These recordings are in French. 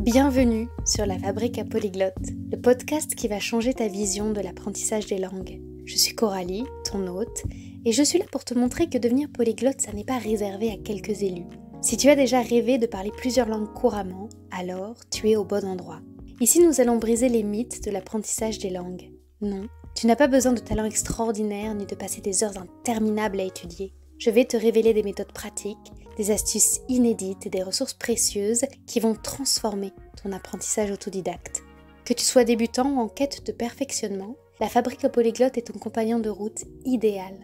Bienvenue sur La Fabrique à Polyglotte, le podcast qui va changer ta vision de l'apprentissage des langues. Je suis Coralie, ton hôte, et je suis là pour te montrer que devenir polyglotte, ça n'est pas réservé à quelques élus. Si tu as déjà rêvé de parler plusieurs langues couramment, alors tu es au bon endroit. Ici, nous allons briser les mythes de l'apprentissage des langues. Non, tu n'as pas besoin de talent extraordinaire ni de passer des heures interminables à étudier. Je vais te révéler des méthodes pratiques des astuces inédites et des ressources précieuses qui vont transformer ton apprentissage autodidacte. Que tu sois débutant ou en quête de perfectionnement, la fabrique polyglotte est ton compagnon de route idéal.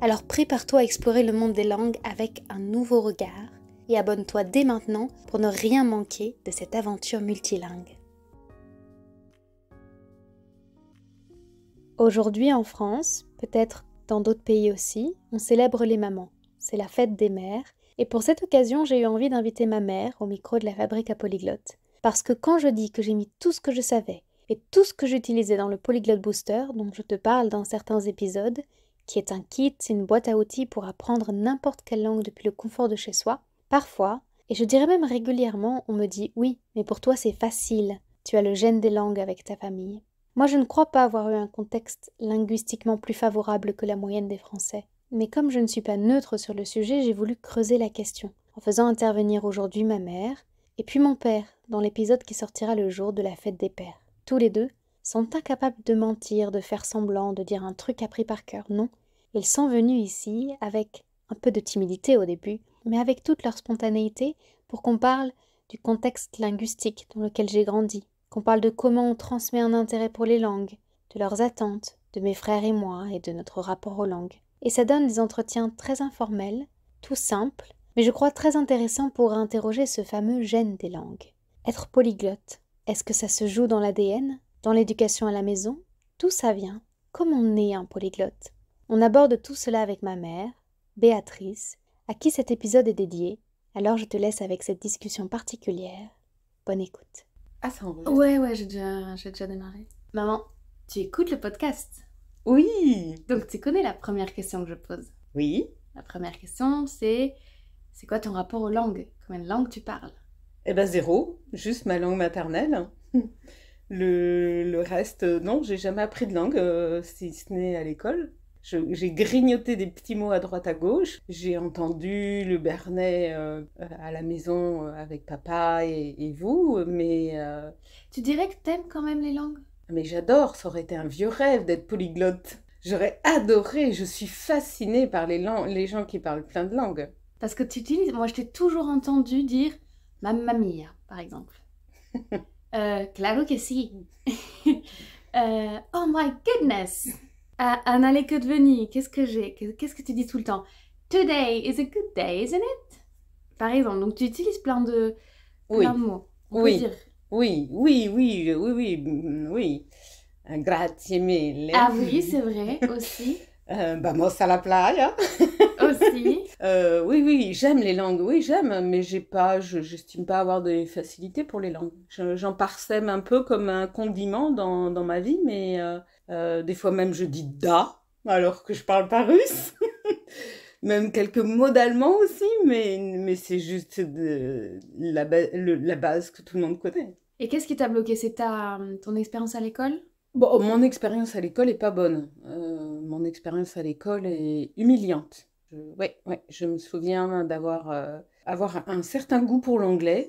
Alors prépare-toi à explorer le monde des langues avec un nouveau regard et abonne-toi dès maintenant pour ne rien manquer de cette aventure multilingue. Aujourd'hui en France, peut-être dans d'autres pays aussi, on célèbre les mamans. C'est la fête des mères et pour cette occasion, j'ai eu envie d'inviter ma mère au micro de la fabrique à polyglotte. Parce que quand je dis que j'ai mis tout ce que je savais et tout ce que j'utilisais dans le Polyglotte Booster, dont je te parle dans certains épisodes, qui est un kit, une boîte à outils pour apprendre n'importe quelle langue depuis le confort de chez soi, parfois, et je dirais même régulièrement, on me dit oui, mais pour toi c'est facile, tu as le gène des langues avec ta famille. Moi je ne crois pas avoir eu un contexte linguistiquement plus favorable que la moyenne des Français mais comme je ne suis pas neutre sur le sujet, j'ai voulu creuser la question, en faisant intervenir aujourd'hui ma mère, et puis mon père, dans l'épisode qui sortira le jour de la fête des pères. Tous les deux sont incapables de mentir, de faire semblant, de dire un truc appris par cœur, non. Ils sont venus ici avec un peu de timidité au début, mais avec toute leur spontanéité pour qu'on parle du contexte linguistique dans lequel j'ai grandi, qu'on parle de comment on transmet un intérêt pour les langues, de leurs attentes, de mes frères et moi et de notre rapport aux langues et ça donne des entretiens très informels, tout simples, mais je crois très intéressants pour interroger ce fameux gène des langues. Être polyglotte, est-ce que ça se joue dans l'ADN, dans l'éducation à la maison tout ça vient Comment on est un polyglotte On aborde tout cela avec ma mère, Béatrice, à qui cet épisode est dédié, alors je te laisse avec cette discussion particulière. Bonne écoute. Ah, ça Ouais, ouais, j'ai déjà démarré. Maman, tu écoutes le podcast oui Donc tu connais la première question que je pose Oui. La première question, c'est c'est quoi ton rapport aux langues Combien de langues tu parles Eh ben zéro, juste ma langue maternelle. le, le, reste, euh, non, j'ai jamais appris de langue, euh, si ce n'est à l'école. J'ai grignoté des petits mots à droite à gauche. J'ai entendu le Bernet euh, à la maison avec papa et, vous, mais... Tu dirais que t'aimes quand même les langues mais j'adore, ça aurait été un vieux rêve d'être polyglotte. J'aurais adoré, je suis fascinée par les, les gens qui parlent plein de langues. Parce que tu utilises, moi je t'ai toujours entendu dire Mamma mia, par exemple. Euh, claro que si. Euh, oh my goodness! un ah, ah, aller que venir. qu'est-ce que j'ai? Qu'est-ce que tu dis tout le temps? Today is a good day, isn't it? Par exemple, donc tu utilises plein de, de mots. oui. Oui, oui, oui, oui, oui, mm, oui. Grazie mille. Ah oui, c'est vrai, aussi. Euh, vamos bah, à la playa. Hein. aussi. Euh, oui, oui, j'aime les langues, oui, j'aime, mais j'ai pas, j'estime pas avoir des facilités pour les langues. J'en parsème un peu comme un condiment dans, ma vie, mais euh, euh, des fois même je dis da, alors que je parle pas russe. même quelques mots d'allemand aussi, mais, c'est juste la base que tout le monde connaît. Et qu'est-ce qui t'a bloqué C'est ta, euh, ton expérience à l'école Bon, oh, mon expérience à l'école est pas bonne. Euh, mon expérience à l'école est humiliante. Oui, ouais, je me souviens d'avoir euh, avoir un certain goût pour l'anglais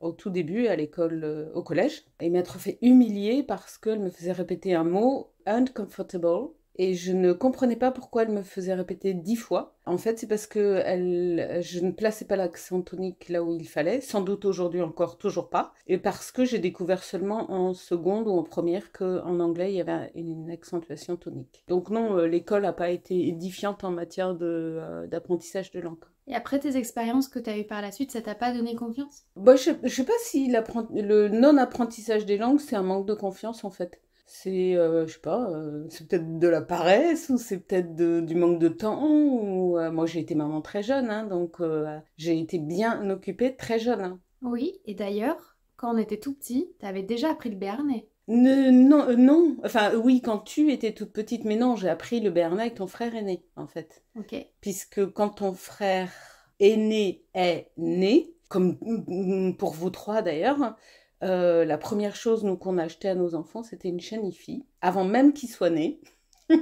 au tout début à l'école, au collège, et m'être fait humilier parce qu'elle me faisait répéter un mot uncomfortable et je ne comprenais pas pourquoi elle me faisait répéter dix fois. En fait, c'est parce que elle, je ne plaçais pas l'accent tonique là où il fallait, sans doute aujourd'hui encore toujours pas, et parce que j'ai découvert seulement en seconde ou en première qu'en anglais il y avait une accentuation tonique. Donc non, euh, l'école n'a pas été édifiante en matière euh, d'apprentissage de, langue. Et après tes expériences que tu as eues par la suite, ça t'a pas donné confiance bah, Je ne sais pas si le non-apprentissage des langues, c'est un manque de confiance en fait c'est euh, je sais pas euh, c'est peut-être de la paresse ou c'est peut-être du manque de temps euh, moi j'ai été maman très jeune hein, donc j'ai été bien occupée très jeune hein. oui et d'ailleurs quand on était tout petit avais déjà appris le béarnais non, non, enfin oui, quand tu étais toute petite, mais non, j'ai appris le béarnais avec ton frère aîné, en fait. Ok. Puisque quand ton frère aîné est né, comme mm, mm, pour vous trois d'ailleurs, euh, la première chose nous, qu'on achetait à nos enfants, c'était une chaîne IFI, avant même qu'ils soient nés.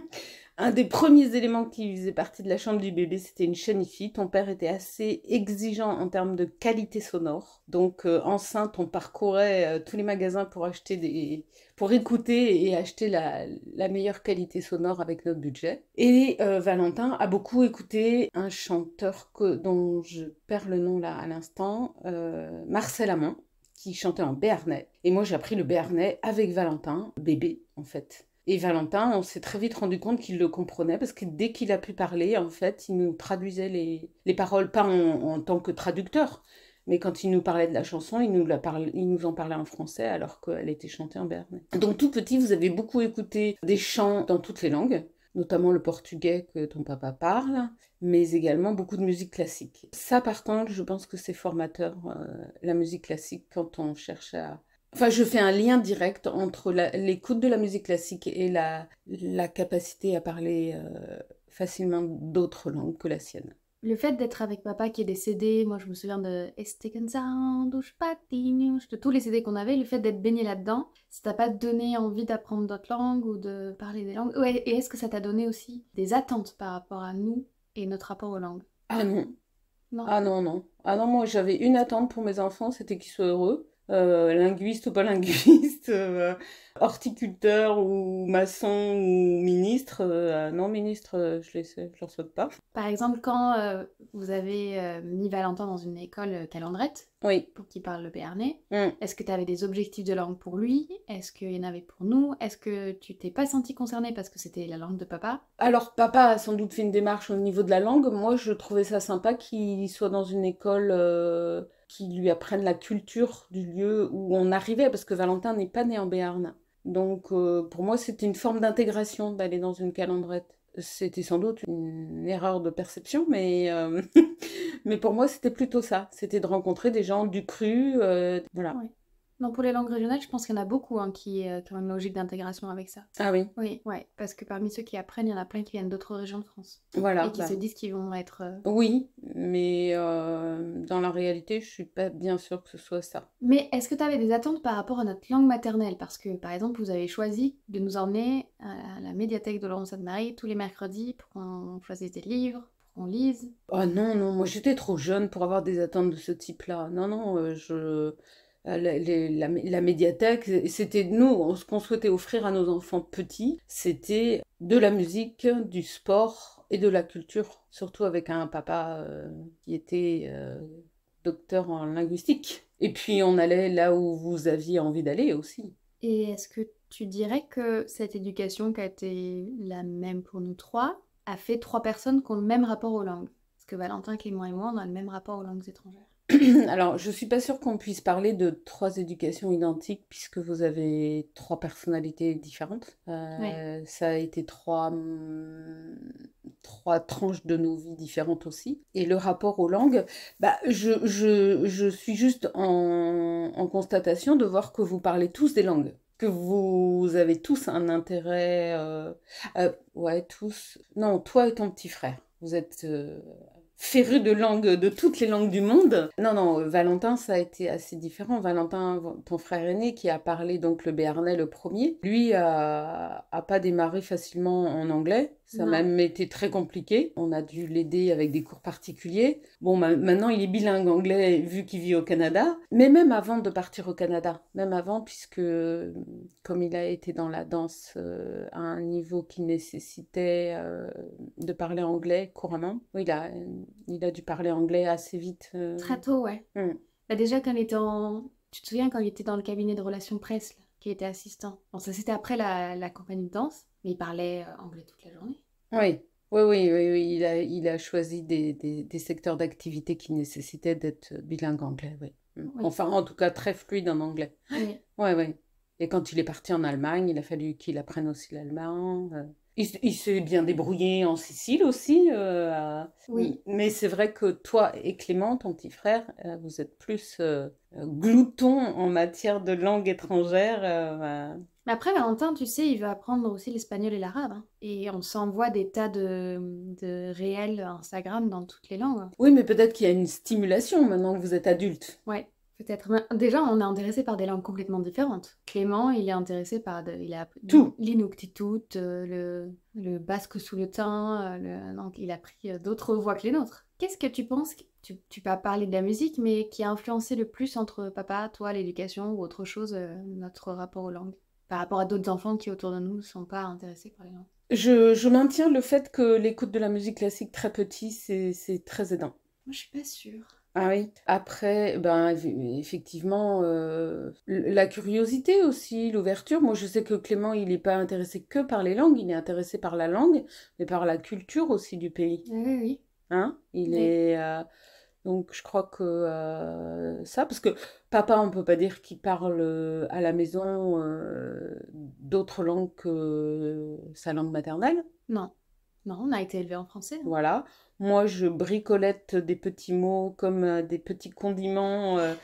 Un des premiers éléments qui faisait partie de la chambre du bébé, c'était une chaîne IFI. Ton père était assez exigeant en termes de qualité sonore. Donc, euh, enceinte, on parcourait euh, tous les magasins pour acheter pour écouter et acheter la, meilleure qualité sonore avec notre budget. Et Valentin a beaucoup écouté un chanteur dont je perds le nom là à l'instant, Marcel Amand qui chantait en béarnais. Et moi, j'ai appris le béarnais avec Valentin, bébé en fait. Et Valentin, on s'est très vite rendu compte qu'il le comprenait parce que dès qu'il a pu parler, en fait, il nous traduisait les, paroles, pas en, tant que traducteur, mais quand il nous parlait de la chanson, il nous, la il nous en parlait en français alors qu'elle était chantée en béarnais. Donc tout petit, vous avez beaucoup écouté des chants dans toutes les langues notamment le portugais que ton papa parle, mais également beaucoup de musique classique. Ça, par contre, je pense que c'est formateur, euh, la musique classique, quand on cherche à... Enfin, je fais un lien direct entre l'écoute de la musique classique et la, capacité à parler euh, facilement d'autres langues que la sienne le fait d'être avec papa qui est décédé, moi je me souviens de de tous les CD qu'on avait, le fait d'être baigné là-dedans, ça t'a pas donné envie d'apprendre d'autres langues ou de parler des langues ouais, Et est-ce que ça t'a donné aussi des attentes par rapport à nous et notre rapport aux langues Ah non. Ah non, non. Ah non, moi j'avais une attente pour mes enfants, c'était qu'ils soient heureux. Euh, linguiste ou pas linguiste, euh, horticulteur ou maçon ou ministre. Euh, ah, non, ministre, je ne leur souhaite pas. Par exemple, quand vous avez mis Valentin dans une école calendrette, oui. pour qu'il parle le béarnais, hum. est-ce que tu avais des objectifs de langue pour lui Est-ce qu'il y en avait pour nous Est-ce que tu t'es pas senti concernée parce que c'était la langue de papa Alors, papa a sans doute fait une démarche au niveau de la langue. Moi, je trouvais ça sympa qu'il soit dans une école qui lui apprennent la culture du lieu où on arrivait, parce que Valentin n'est pas né en Béarn. Donc euh, pour moi, c'était une forme d'intégration d'aller dans une calendrette. C'était sans doute une erreur de perception, mais, euh, mais pour moi, c'était plutôt ça. C'était de rencontrer des gens du cru. Euh, voilà pour les langues régionales, je pense qu'il y en a beaucoup hein, qui, euh, qui, ont une logique d'intégration avec ça. Ah oui Oui, ouais, parce que parmi ceux qui apprennent, il y en a plein qui viennent d'autres régions de France. Voilà. Et qui bah. se disent qu'ils vont être. Euh, oui, mais euh, dans la réalité, je suis pas bien sûre que ce soit ça. Mais est-ce que tu avais des attentes par rapport à notre langue maternelle Parce que, par exemple, vous avez choisi de nous emmener à la médiathèque de Laurent Sainte-Marie tous les mercredis pour qu'on choisisse des livres, pour on lise. Ah oh non, non, moi j'étais trop jeune pour avoir des attentes de ce type-là. Non, non, je euh, la, médiathèque, c'était nous, ce qu'on souhaitait offrir à nos enfants petits, c'était de la musique, du sport et de la culture, surtout avec un papa euh, qui était euh, docteur en linguistique. Et puis on allait là où vous aviez envie d'aller aussi. Et est-ce que tu dirais que cette éducation qui a été la même pour nous trois a fait trois personnes qui ont le même rapport aux langues Parce que Valentin, Clément et moi, on a le même rapport aux langues étrangères. Alors, je ne suis pas sûre qu'on puisse parler de trois éducations identiques puisque vous avez trois personnalités différentes. Euh, ça a été trois, mm, trois tranches de nos vies différentes aussi. Et le rapport aux langues, bah, je, suis juste en, constatation de voir que vous parlez tous des langues que vous avez tous un intérêt, euh, euh, ouais, tous, non, toi et ton petit frère, vous êtes féru de langue, de toutes les langues du monde. Non, non, Valentin, ça a été assez différent. Valentin, ton frère aîné, qui a parlé donc le béarnais le premier, lui a, a pas démarré facilement en anglais. Ça m'a même été très compliqué. On a dû l'aider avec des cours particuliers. Bon, maintenant, il est bilingue anglais vu qu'il vit au Canada. Mais même avant de partir au Canada, même avant, puisque comme il a été dans la danse euh, à un niveau qui nécessitait euh, de parler anglais couramment, il a, il a dû parler anglais assez vite. Euh. Très tôt, ouais. Hum. Bah, déjà, quand il était en... Tu te souviens quand il était dans le cabinet de relations presse qui était assistant. Bon, ça c'était après la, la compagnie de danse, mais il parlait euh, anglais toute la journée. Oui, oui, oui, oui, Il, a, il a choisi des, des, secteurs d'activité qui nécessitaient d'être bilingue anglais, mm. oui. Enfin, en tout cas, très fluide en anglais. oui. oui. Et quand il est parti en Allemagne, il a fallu qu'il apprenne aussi l'allemand. Euh, il, s'est bien débrouillé en Sicile aussi. Euh, oui. Mais c'est vrai que toi et Clément, ton petit frère, euh, vous êtes plus euh, gloutons en matière de langue étrangère. mais après, Valentin, tu sais, il va apprendre aussi l'espagnol et l'arabe. Hein. Et on s'envoie des tas de, de, réels Instagram dans toutes les langues. Hein. Oui, mais peut-être qu'il y a une stimulation maintenant que vous êtes adulte. Ouais. Peut-être. Déjà, on est intéressé par des langues complètement différentes. Clément, il est intéressé par. il a L'inuktitut, euh, le, le basque sous le teint. Euh, il a pris euh, d'autres voix que les nôtres. Qu'est-ce que tu penses tu, tu peux parler de la musique, mais qui a influencé le plus entre papa, toi, l'éducation ou autre chose, notre rapport aux langues Par rapport à d'autres enfants qui autour de nous ne sont pas intéressés par les langues je, maintiens le fait que l'écoute de la musique classique très petit, c'est très aidant. Moi, je suis pas sûre. Ah oui. Après, ben, effectivement, euh, la curiosité aussi, l'ouverture. Moi, je sais que Clément, il n'est pas intéressé que par les langues, il est intéressé par la langue, mais par la culture aussi du pays. Oui, oui. Hein Il est. Euh, donc, je crois que euh, ça, parce que papa, on ne peut pas dire qu'il parle à la maison d'autres langues que sa langue maternelle. Non. Non, on a été élevé en français. Hein. Voilà. Moi, je bricolette des petits mots comme euh, des petits condiments, euh,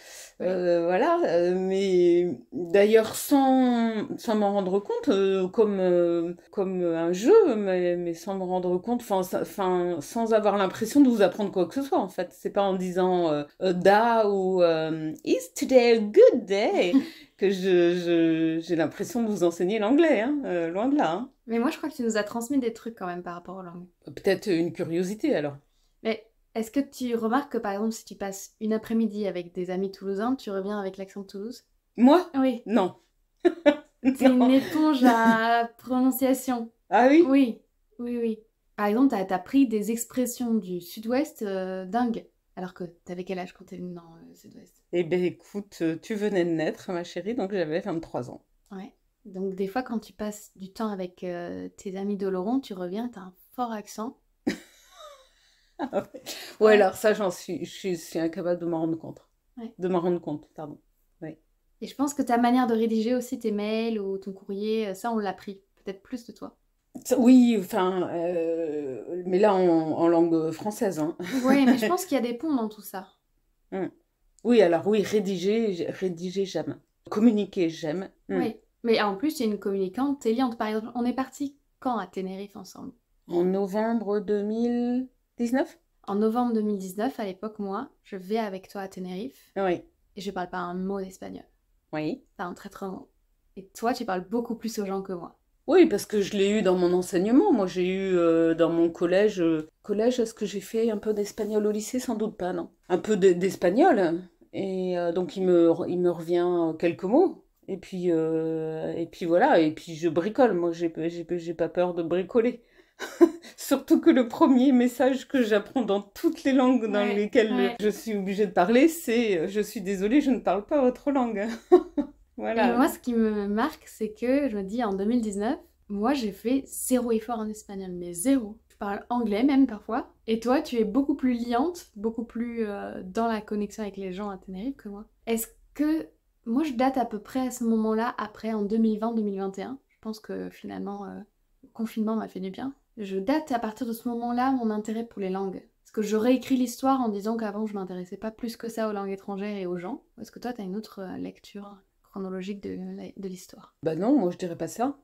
euh, voilà. Mais d'ailleurs, sans, sans m'en rendre compte, comme, comme un jeu, mais, sans me rendre compte, enfin, sans avoir l'impression de vous apprendre quoi que ce soit, en fait. C'est pas en disant da ou is today a good day que je, j'ai l'impression de vous enseigner l'anglais, hein, euh, loin de là. Hein. Mais moi, je crois que tu nous as transmis des trucs quand même par rapport aux langues. Peut-être une curiosité alors. Mais est-ce que tu remarques que par exemple, si tu passes une après-midi avec des amis toulousains, tu reviens avec l'accent de Toulouse Moi Oui. Non. C'est une éponge à prononciation. Ah oui Oui, oui, oui. Par exemple, t'as as pris des expressions du sud-ouest dingue euh, dingues. Alors que t'avais quel âge quand t'es venue dans le euh, sud-ouest Eh ben écoute, euh, tu venais de naître, ma chérie, donc j'avais 23 ans. Ouais. Donc des fois, quand tu passes du temps avec euh, tes amis d'Oloron, tu reviens, t'as un fort accent. Ah ouais. alors ça, j'en suis, je suis incapable de m'en rendre compte. De m'en rendre compte, pardon. Et je pense que ta manière de rédiger aussi tes mails ou ton courrier, ça, on l'a pris peut-être plus de toi. Oui, enfin, euh, mais là en, langue française. Hein. oui, mais je pense qu'il y a des ponts dans tout ça. Hum. Oui, alors oui, rédiger, rédiger j'aime. Communiquer j'aime. Hum. Oui, mais en plus, j'ai une communicante, Téliante par exemple. On est parti quand à Tenerife ensemble En novembre 2019 En novembre 2019, à l'époque, moi, je vais avec toi à Tenerife. Oui. Et je parle pas un mot d'espagnol. Oui. Pas un très très mot. Et toi, tu parles beaucoup plus aux gens que moi. Oui, parce que je l'ai eu dans mon enseignement. Moi, j'ai eu euh, dans mon collège. Euh, collège, est-ce que j'ai fait un peu d'espagnol au lycée Sans doute pas, non. Un peu d'espagnol. Et euh, donc, il me, il me revient quelques mots. Et puis, et puis voilà. Et puis, je bricole. Moi, j'ai pas peur de bricoler. Surtout que le premier message que j'apprends dans toutes les langues dans lesquelles je suis obligée de parler, c'est je suis désolée, je ne parle pas votre langue. moi, ce qui me marque, c'est que je me dis en 2019, moi j'ai fait zéro effort en espagnol, mais zéro. Je parle anglais même parfois. Et toi, tu es beaucoup plus liante, beaucoup plus euh, dans la connexion avec les gens à Tenerife que moi. Est-ce que moi je date à peu près à ce moment-là, après en 2020-2021 Je pense que finalement, euh, le confinement m'a fait du bien. Je date à partir de ce moment-là mon intérêt pour les langues. Parce que je réécris l'histoire en disant qu'avant je m'intéressais pas plus que ça aux langues étrangères et aux gens. Est-ce que toi, tu as une autre euh, lecture chronologique de, de l'histoire. Bah non, moi je dirais pas ça.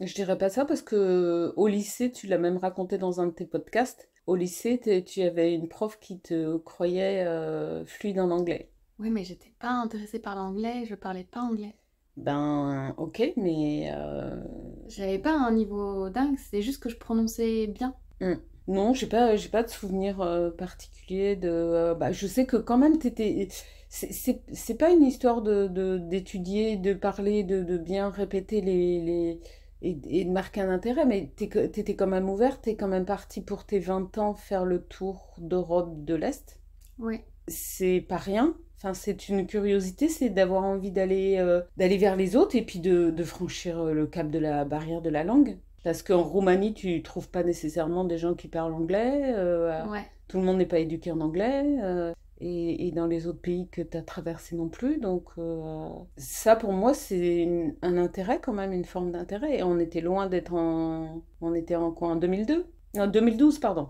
Je dirais pas ça parce que au lycée, tu l'as même raconté dans un de tes podcasts. Au lycée, tu avais une prof qui te croyait euh, fluide en anglais. Oui, mais j'étais pas intéressée par l'anglais, je parlais pas anglais. Ben, ok, mais. Euh, J'avais pas un niveau dingue, c'est juste que je prononçais bien. Hmm. Non, j'ai pas, pas de souvenir euh, particulier de. Euh, bah, je sais que quand même, t'étais. C'est, c'est, pas une histoire de, d'étudier, de parler, de, bien répéter les, et, et de marquer un intérêt, mais tu étais t'étais quand même ouverte, t'es quand même partie pour tes 20 ans faire le tour d'Europe de l'Est. Oui. C'est pas rien. Enfin, c'est une curiosité, c'est d'avoir envie d'aller euh, d'aller vers les autres et puis de, de franchir le cap de la barrière de la langue. Parce qu'en Roumanie, tu ne trouves pas nécessairement des gens qui parlent anglais. Euh, tout le monde n'est pas éduqué en anglais. Euh, et, dans les autres pays que tu as traversés non plus. Donc, euh, ça, pour moi, c'est un intérêt quand même, une forme d'intérêt. Et on était loin d'être en. On était en quoi En 2002 En 2012, pardon.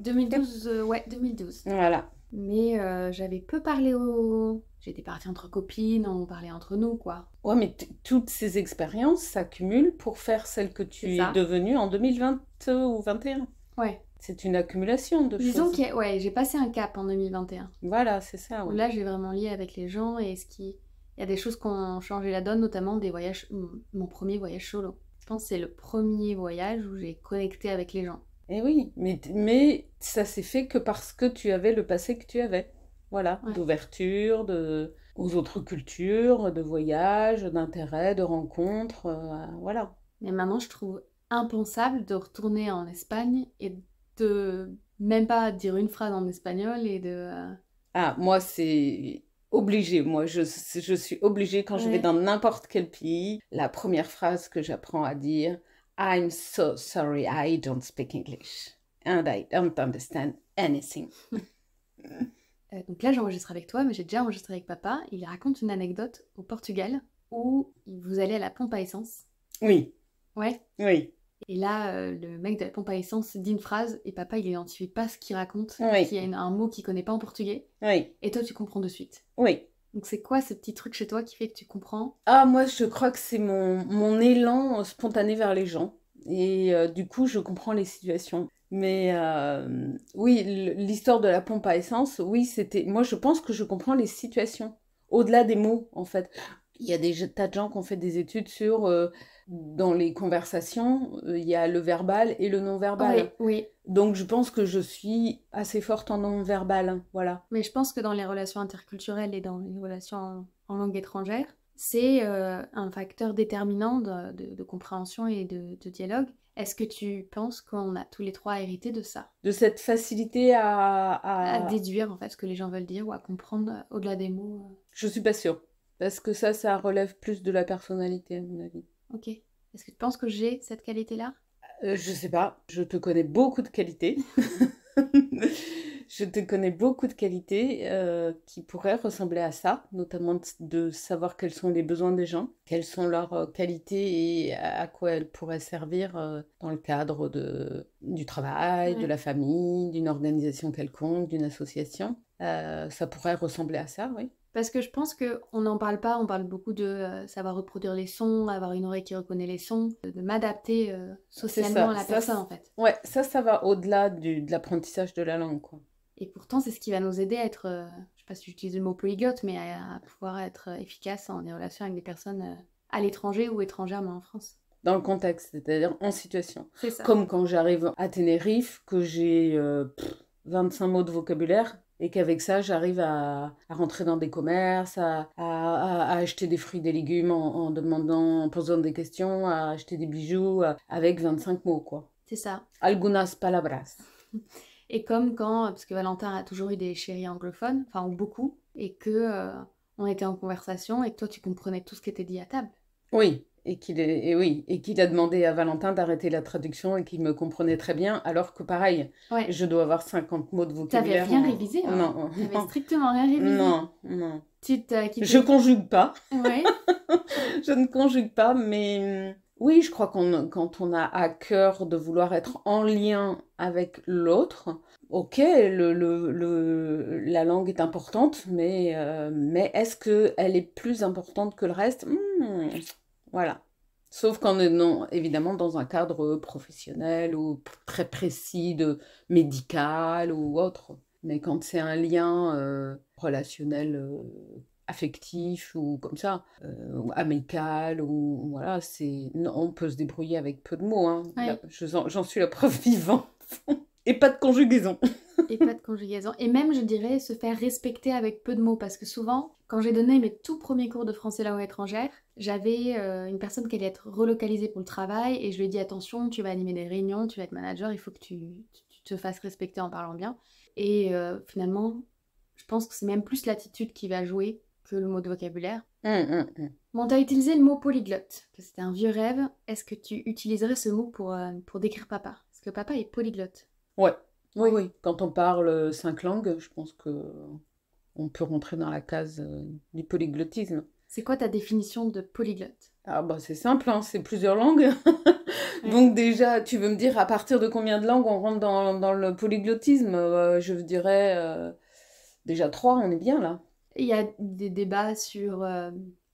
2012, ouais, 2012. Voilà mais euh, j'avais peu parlé au... J'étais partie entre copines, on parlait entre nous, quoi. Ouais, mais toutes ces expériences s'accumulent pour faire celle que tu es devenue en 2020 euh, ou 2021. Ouais. C'est une accumulation de choses. Disons que ouais, j'ai passé un cap en 2021. Voilà, c'est ça. Ouais. Là, j'ai vraiment lié avec les gens et ce qui... Il y a des choses qui ont changé la donne, notamment des voyages... Mon premier voyage solo. Je pense que c'est le premier voyage où j'ai connecté avec les gens. Et eh oui, mais, ça s'est fait que parce que tu avais le passé que tu avais. Voilà, d'ouverture, de aux autres cultures, de voyages, d'intérêts, de rencontres, euh, voilà. Mais maintenant, je trouve impensable de retourner en Espagne et de même pas dire une phrase en espagnol et de... Euh, ah, moi, c'est obligé. Moi, je, suis obligée quand je vais dans n'importe quel pays. La première phrase que j'apprends à dire, I'm so sorry, I don't speak English and I don't understand anything. Euh, donc là, j'enregistre avec toi, mais j'ai déjà enregistré avec papa. Il raconte une anecdote au Portugal où vous allez à la pompe à essence. Oui. Ouais. Oui. Et là, euh, le mec de la pompe à essence dit une phrase et papa, il n'identifie pas ce qu'il raconte. Oui. Il y a un mot qu'il connaît pas en portugais. Oui. Et toi, tu comprends de suite. Oui. Donc c'est quoi ce petit truc chez toi qui fait que tu comprends Ah moi je crois que c'est mon, mon élan spontané vers les gens. Et euh, du coup je comprends les situations. Mais euh, oui, l'histoire de la pompe à essence, oui, c'était... Moi je pense que je comprends les situations. Au-delà des mots en fait. Il y a des tas de gens qui ont fait des études sur... Euh, dans les conversations, euh, il y a le verbal et le non-verbal. Donc je pense que je suis assez forte en non-verbal, hein, voilà. Mais je pense que dans les relations interculturelles et dans les relations en, langue étrangère, c'est euh, un facteur déterminant de, compréhension et de, dialogue. Est-ce que tu penses qu'on a tous les trois hérité de ça De cette facilité à, à... déduire en fait ce que les gens veulent dire ou à comprendre euh, au-delà des mots Je Je suis pas sûre. Parce que ça, ça relève plus de la personnalité, à mon avis. Ok. Est-ce que tu penses que j'ai cette qualité-là euh, Je ne sais pas. Je te connais beaucoup de qualités. je te connais beaucoup de qualités euh, qui pourraient ressembler à ça, notamment de, savoir quels sont les besoins des gens, quelles sont leurs euh, qualités et à, quoi elles pourraient servir dans le cadre de, du travail, de la famille, d'une organisation quelconque, d'une association. ça pourrait ressembler à ça, oui. Parce que je pense qu'on n'en parle pas, on parle beaucoup de euh, savoir reproduire les sons, avoir une oreille qui reconnaît les sons, de m'adapter euh, socialement à la personne en fait. Ouais, ça, ça va au-delà de l'apprentissage de la langue Et pourtant, c'est ce qui va nous aider à être, je euh, je sais pas si j'utilise le mot polygote, mais à, pouvoir être efficace en relation avec des personnes à l'étranger ou étrangères, mais en France. Dans le contexte, c'est-à-dire en situation. Ça. Comme quand j'arrive à Tenerife, que j'ai 25 mots de vocabulaire, et qu'avec ça, j'arrive à, rentrer dans des commerces, à, acheter des fruits, des légumes en, demandant, en posant des questions, à acheter des bijoux euh, avec 25 mots, quoi. C'est ça. Algunas palabras. Et comme quand, euh, parce que Valentin a toujours eu des chéris anglophones, enfin beaucoup, et que euh, on était en conversation et que toi tu comprenais tout ce qui était dit à table. Oui, et qu'il et oui et qu'il a demandé à Valentin d'arrêter la traduction et qu'il me comprenait très bien alors que pareil je dois avoir 50 mots de vocabulaire Tu n'avais rien révisé hein. non t'avais strictement rien révisé non non tu euh, je conjugue pas je ne conjugue pas mais hum, oui je crois qu'on quand on a à cœur de vouloir être en lien avec l'autre ok, le, le, la langue est importante, mais, euh, mais est-ce qu'elle est plus importante que le reste hum, voilà. Sauf qu'en est non, évidemment dans un cadre professionnel ou très précis de médical ou autre. Mais quand c'est un lien euh, relationnel, euh, affectif ou comme ça, euh, ou amical ou voilà, c'est on peut se débrouiller avec peu de mots. Hein. J'en suis la preuve vivante. Et pas de conjugaison. et pas de conjugaison. Et même, je dirais, se faire respecter avec peu de mots. Parce que souvent, quand j'ai donné mes tout premiers cours de français langue étrangère, j'avais euh, une personne qui allait être relocalisée pour le travail et je lui ai dit attention, tu vas animer des réunions, tu vas être manager, il faut que tu, te fasses respecter en parlant bien. Et euh, finalement, je pense que c'est même plus l'attitude qui va jouer que le mot de vocabulaire. Mmh, mmh, mmh. Bon, tu as utilisé le mot polyglotte, que c'était un vieux rêve. Est-ce que tu utiliserais ce mot pour, euh, décrire papa Parce que papa est polyglotte ouais. Oui, oui. Quand on parle cinq langues, je pense que on peut rentrer dans la case du polyglottisme. C'est quoi ta définition de polyglotte ah bah c'est simple, hein, c'est plusieurs langues. Donc déjà, tu veux me dire à partir de combien de langues on rentre dans, le polyglottisme euh, Je dirais euh, déjà trois, on est bien là. Il y a des débats sur euh,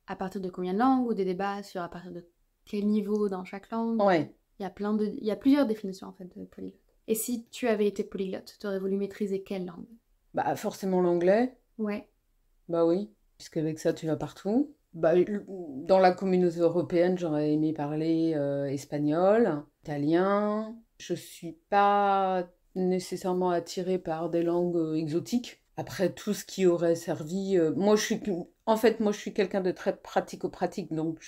à partir de combien de langues ou des débats sur à partir de quel niveau dans chaque langue. Ouais. Il y a, plein de, il y a plusieurs définitions en fait de polyglotte. Et si tu avais été polyglotte, tu aurais voulu maîtriser quelle langue Bah forcément l'anglais. Ouais. Bah oui. Puisqu'avec ça, tu vas partout. Bah, dans la communauté européenne, j'aurais aimé parler euh, espagnol, italien. Je suis pas nécessairement attirée par des langues euh, exotiques. Après, tout ce qui aurait servi... Euh, moi, je suis en fait, moi, je suis quelqu'un de très pratico-pratique, donc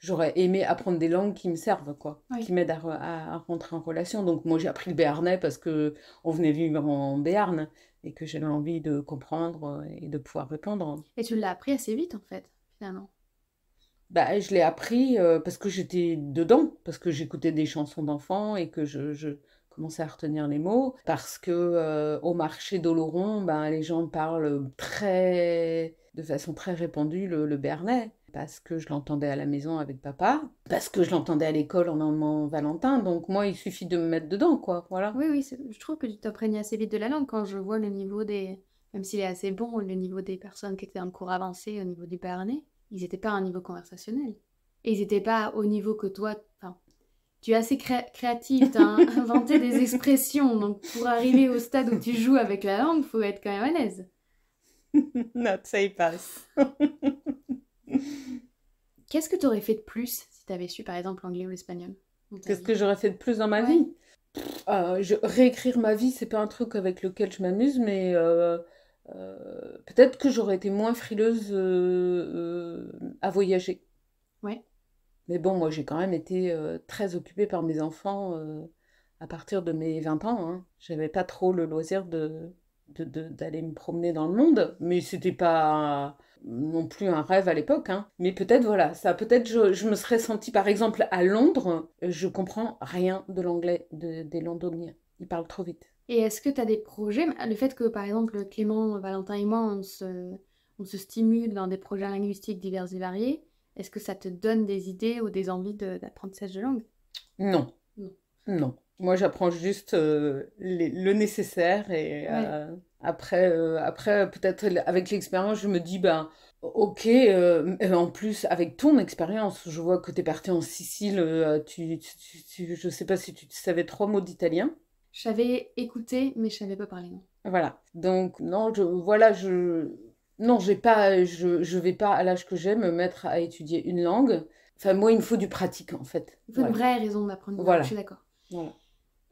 j'aurais aimé apprendre des langues qui me servent, quoi, qui m'aident à, rentrer en relation. Donc, moi, j'ai appris le béarnais parce que on venait vivre en Béarn et que j'avais envie de comprendre et de pouvoir répondre. Et tu l'as appris assez vite, en fait, finalement. Bah, je l'ai appris euh, parce que j'étais dedans, parce que j'écoutais des chansons d'enfants et que je, commençais à retenir les mots, parce que euh, au marché d'Oloron, bah, les gens parlent très de façon très répandue le, le parce que je l'entendais à la maison avec papa, parce que je l'entendais à l'école en allemand Valentin, donc moi il suffit de me mettre dedans, quoi, voilà. Oui, oui, je trouve que tu t'imprègnes assez vite de la langue quand je vois le niveau des, même s'il est assez bon, le niveau des personnes qui étaient en cours avancé au niveau du Bernet, ils n'étaient pas à un niveau conversationnel. Et ils n'étaient pas au niveau que toi, tu es assez créatif créative, tu as inventé des expressions. Donc, pour arriver au stade où tu joues avec la langue, faut être quand même à l'aise. Not ça y passe. Qu'est-ce que tu aurais fait de plus si tu avais su, par exemple, l'anglais ou l'espagnol Qu'est-ce que j'aurais fait de plus dans ma vie euh, je... Réécrire ma vie, c'est pas un truc avec lequel je m'amuse, mais euh, euh, peut-être que j'aurais été moins frileuse à voyager. Ouais. Mais bon, moi, j'ai quand même été très occupée par mes enfants à partir de mes 20 ans. Hein. J'avais pas trop le loisir de, d'aller me promener dans le monde, mais c'était pas non plus un rêve à l'époque. Hein. Mais peut-être, voilà, ça, peut-être je, me serais senti par exemple, à Londres, je comprends rien de l'anglais des londoniens. Ils parlent trop vite. Et est-ce que tu as des projets Le fait que, par exemple, Clément, Valentin et moi, on se, stimule dans des projets linguistiques divers et variés, est-ce que ça te donne des idées ou des envies d'apprentissage de, de langue Non. Non. Moi, j'apprends juste euh, le nécessaire et euh, après, euh, après peut-être avec l'expérience, je me dis, ben, ok, en plus, avec ton expérience, je vois que tu es parti en Sicile, tu, je ne sais pas si tu savais trois mots d'italien. J'avais écouté, mais je savais pas parler, non. Voilà. Donc, non, je, voilà, je. Non, pas, je, vais pas à l'âge que j'ai me mettre à étudier une langue. Enfin, moi, il me faut du pratique, en fait. Il faut une vraie raison d'apprendre. Voilà. Je suis d'accord. Voilà.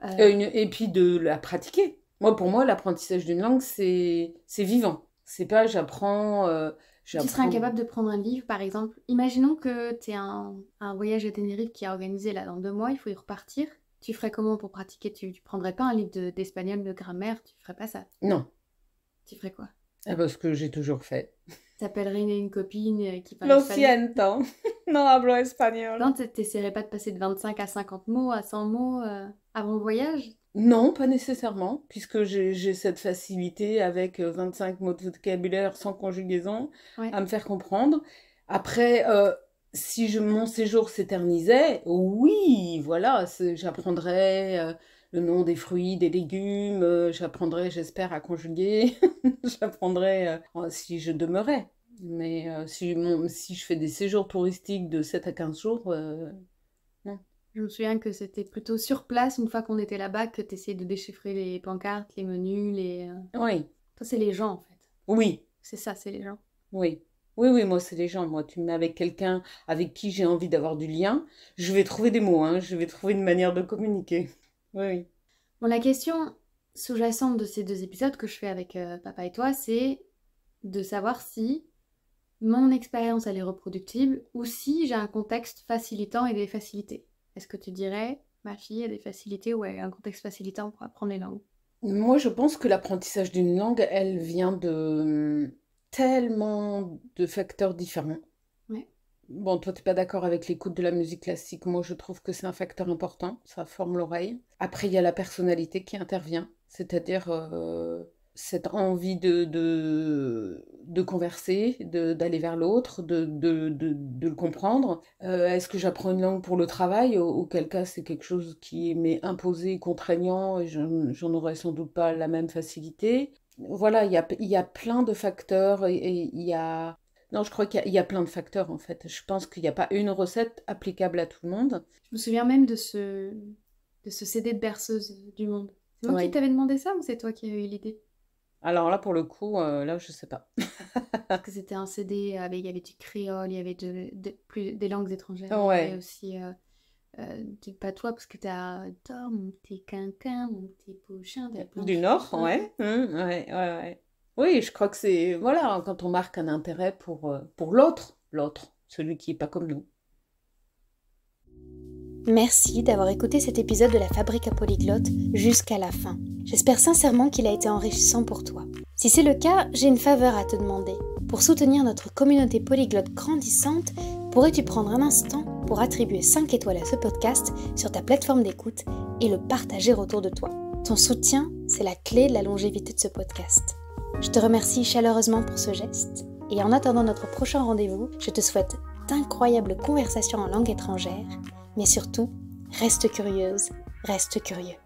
Euh, et puis de la pratiquer. Moi, pour moi, l'apprentissage d'une langue, c'est vivant. C'est pas j'apprends. Euh, tu serais incapable de prendre un livre, par exemple. Imaginons que tu es un, voyage à Tenerife qui est organisé là dans deux mois, il faut y repartir. Tu ferais comment pour pratiquer tu, prendrais pas un livre d'espagnol, de, grammaire, tu ferais pas ça Non. Tu ferais quoi ah, Parce que j'ai toujours fait. T'appelles une copine euh, qui parle Lo siento, non hablo espagnol. Non, t'essaierais pas de passer de 25 à 50 mots, à 100 mots euh, avant le voyage Non, pas nécessairement, puisque j'ai cette facilité avec 25 euh, mots de vocabulaire sans conjugaison à me faire comprendre. Après, si mon séjour s'éternisait, oui, voilà, j'apprendrais le nom des fruits, des légumes. Euh, j'apprendrai, j'espère, à conjuguer. J'apprendrai euh, si je demeurais. Mais euh, si, je fais des séjours touristiques de 7 à 15 jours, non. Je me souviens que c'était plutôt sur place, une fois qu'on était là-bas, que tu essayais de déchiffrer les pancartes, les menus, les... Oui. Toi, c'est les gens, en fait. Oui. C'est ça, c'est les gens. Oui. Oui, oui, moi, c'est les gens. Moi, tu me mets avec quelqu'un avec qui j'ai envie d'avoir du lien, je vais trouver des mots, hein. je vais trouver une manière de communiquer oui, la question sous-jacente de ces deux épisodes que je fais avec euh, papa et toi, c'est de savoir si mon expérience elle est reproductible ou si j'ai un contexte facilitant et des facilités. Est-ce que tu dirais ma fille a des facilités ou a un contexte facilitant pour apprendre les langues Moi, je pense que l'apprentissage d'une langue, elle vient de hum, tellement de facteurs différents. Bon, toi, tu n'es pas d'accord avec l'écoute de la musique classique. Moi, je trouve que c'est un facteur important. Ça forme l'oreille. Après, il y a la personnalité qui intervient, c'est-à-dire euh, cette envie de, de, converser, d'aller vers l'autre, de, de, le comprendre. Euh, est-ce que j'apprends une langue pour le travail Auquel cas, c'est quelque chose qui m'est imposé, contraignant, et j'en aurais sans doute pas la même facilité voilà, il y a, y a, plein de facteurs et il y a non, je crois qu'il y, a plein de facteurs en fait. Je pense qu'il n'y a pas une recette applicable à tout le monde. Je me souviens même de ce, de ce CD de berceuse du monde. C'est moi qui t'avais demandé ça ou c'est toi qui avais eu l'idée Alors là, pour le coup, euh, là, je sais pas. Parce que c'était un CD avec, il y avait du créole, il y avait de, plus, des langues étrangères, ouais. il y avait aussi. Euh... Euh, pas toi, parce que t'as Tom, mon petit quinquin, mon petit pochon. Du nord, mmh, ouais. ouais. ouais, ouais, oui, je crois que c'est, voilà, quand on marque un intérêt pour, euh, l'autre, l'autre, celui qui n'est pas comme nous. Merci d'avoir écouté cet épisode de la Fabrique à Polyglotte jusqu'à la fin. J'espère sincèrement qu'il a été enrichissant pour toi. Si c'est le cas, j'ai une faveur à te demander. Pour soutenir notre communauté polyglotte grandissante, pourrais-tu prendre un instant pour attribuer 5 étoiles à ce podcast sur ta plateforme d'écoute et le partager autour de toi Ton soutien, c'est la clé de la longévité de ce podcast. Je te remercie chaleureusement pour ce geste et en attendant notre prochain rendez-vous, je te souhaite d'incroyables conversations en langue étrangère, mais surtout, reste curieuse, reste curieux.